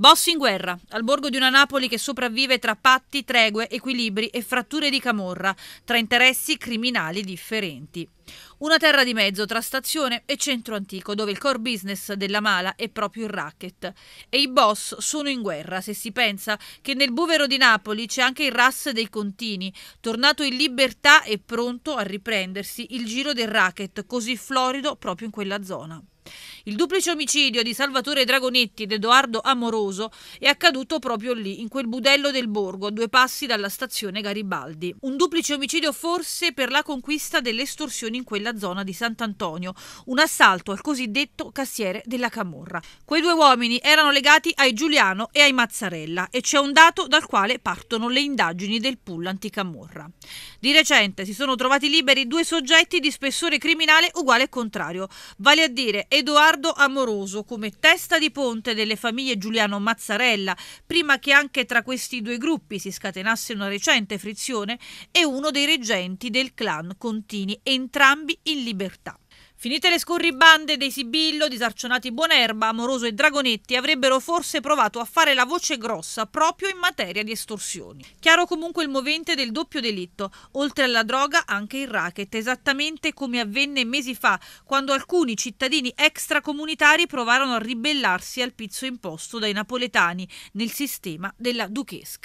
Boss in guerra, al borgo di una Napoli che sopravvive tra patti, tregue, equilibri e fratture di camorra, tra interessi criminali differenti. Una terra di mezzo tra stazione e centro antico, dove il core business della mala è proprio il racket. E i boss sono in guerra, se si pensa che nel buvero di Napoli c'è anche il RAS dei Contini, tornato in libertà e pronto a riprendersi il giro del racket, così florido proprio in quella zona. Il duplice omicidio di Salvatore Dragonetti ed Edoardo Amoroso è accaduto proprio lì, in quel budello del borgo, a due passi dalla stazione Garibaldi. Un duplice omicidio forse per la conquista delle estorsioni in quella zona di Sant'Antonio, un assalto al cosiddetto cassiere della Camorra. Quei due uomini erano legati ai Giuliano e ai Mazzarella e c'è un dato dal quale partono le indagini del pool anticamorra. Di recente si sono trovati liberi due soggetti di spessore criminale uguale e contrario, vale a dire Edoardo Amoroso come testa di ponte delle famiglie Giuliano Mazzarella, prima che anche tra questi due gruppi si scatenasse una recente frizione, e uno dei reggenti del clan Contini, entrambi in libertà. Finite le scorribande dei Sibillo, disarcionati Buonerba, Amoroso e Dragonetti avrebbero forse provato a fare la voce grossa proprio in materia di estorsioni. Chiaro comunque il movente del doppio delitto, oltre alla droga anche il racket, esattamente come avvenne mesi fa quando alcuni cittadini extracomunitari provarono a ribellarsi al pizzo imposto dai napoletani nel sistema della duchesca.